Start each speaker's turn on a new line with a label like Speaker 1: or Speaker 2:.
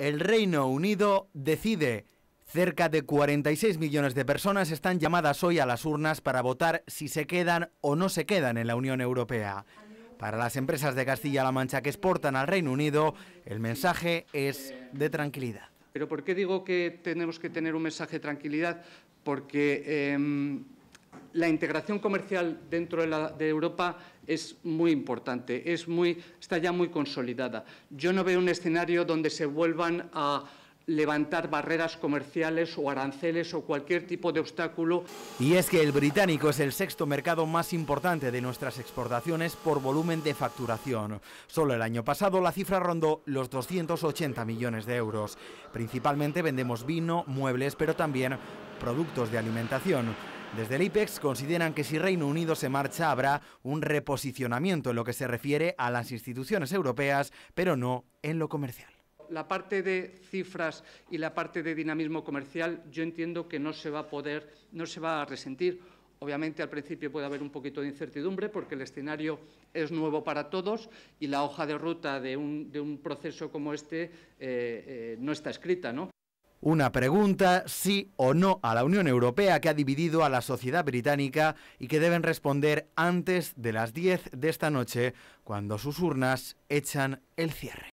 Speaker 1: el Reino Unido decide. Cerca de 46 millones de personas están llamadas hoy a las urnas para votar si se quedan o no se quedan en la Unión Europea. Para las empresas de Castilla-La Mancha que exportan al Reino Unido, el mensaje es de tranquilidad.
Speaker 2: Pero ¿por qué digo que tenemos que tener un mensaje de tranquilidad? Porque em, la integración comercial dentro de, Europa es muy importante, es muy, está ya muy consolidada. Yo no veo un escenario donde se vuelvan a levantar barreras comerciales o aranceles o cualquier tipo de
Speaker 1: obstáculo. Y es que el británico es el sexto mercado más importante de nuestras exportaciones por volumen de facturación. Solo el año pasado la cifra rondó los 280 millones de euros. Principalmente vendemos vino, muebles, pero también productos de alimentación. Desde el IPEX consideran que si Reino Unido se marcha habrá un reposicionamiento en lo que se refiere a las instituciones europeas, pero no en lo comercial.
Speaker 2: La parte de cifras y la parte de dinamismo comercial yo entiendo que no se va a poder, no se va a resentir. Obviamente al principio puede haber un poquito de incertidumbre porque el escenario es nuevo para todos y la hoja de ruta de un, proceso como este eh, eh, no está escrita. ¿no?
Speaker 1: Una pregunta, sí o no, a la Unión Europea que ha dividido a la sociedad británica y que deben responder antes de las 10 de esta noche, cuando sus urnas echan el cierre.